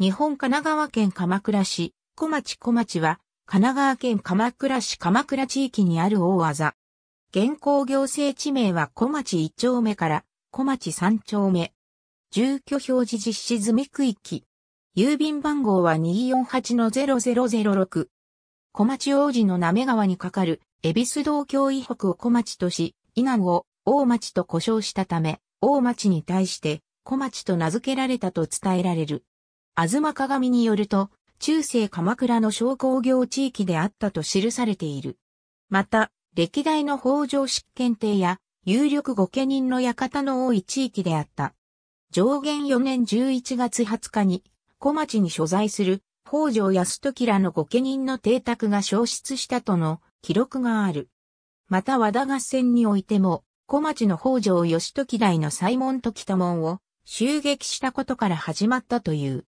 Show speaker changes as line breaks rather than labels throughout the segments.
日本神奈川県鎌倉市、小町小町は、神奈川県鎌倉市鎌倉地域にある大技。現行行政地名は小町1丁目から小町3丁目。住居表示実施済み区域。郵便番号は248-0006。小町王子のめ川に架かる、恵比寿道橋以北を小町とし、以南を大町と呼称したため、大町に対して小町と名付けられたと伝えられる。東鏡によると、中世鎌倉の商工業地域であったと記されている。また、歴代の北条執権帝や、有力御家人の館の多い地域であった。上限4年11月20日に、小町に所在する北条泰時らの御家人の邸宅が消失したとの記録がある。また和田合戦においても、小町の北条義時代の西門時多門を襲撃したことから始まったという。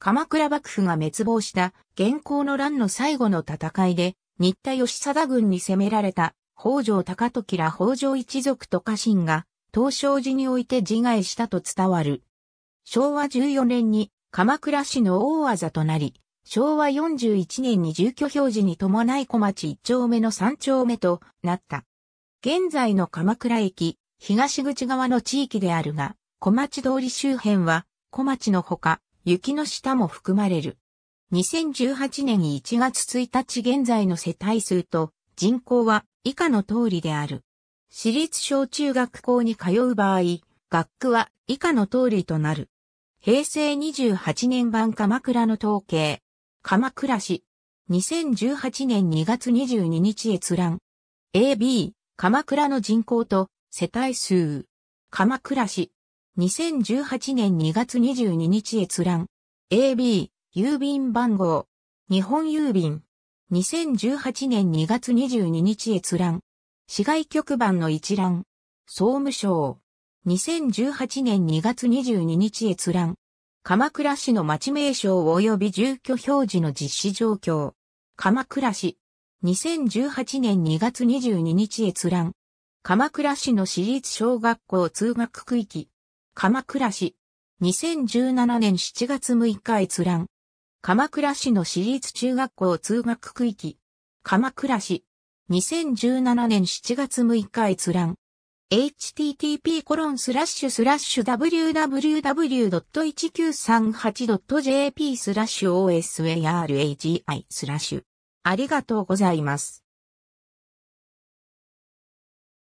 鎌倉幕府が滅亡した現行の乱の最後の戦いで、新田義貞軍に攻められた北条高時ら北条一族と家臣が、東照寺において自害したと伝わる。昭和14年に鎌倉市の大技となり、昭和41年に住居表示に伴い小町一丁目の三丁目となった。現在の鎌倉駅、東口側の地域であるが、小町通り周辺は、小町のほか、雪の下も含まれる。2018年1月1日現在の世帯数と人口は以下の通りである。私立小中学校に通う場合、学区は以下の通りとなる。平成28年版鎌倉の統計。鎌倉市。2018年2月22日閲覧。AB、鎌倉の人口と世帯数。鎌倉市。2018年2月22日閲覧。AB、郵便番号。日本郵便。2018年2月22日閲覧。市外局番の一覧。総務省。2018年2月22日閲覧。鎌倉市の町名称及び住居表示の実施状況。鎌倉市。2018年2月22日閲覧。鎌倉市の市立小学校通学区域。鎌倉市。2017年7月6日閲覧。鎌倉市の私立中学校通学区域。鎌倉市。2017年7月6日閲覧。http コロンスラッシュスラッシュ www.1938.jp スラッシュ osaragi スラッシュ。ありがとうございます。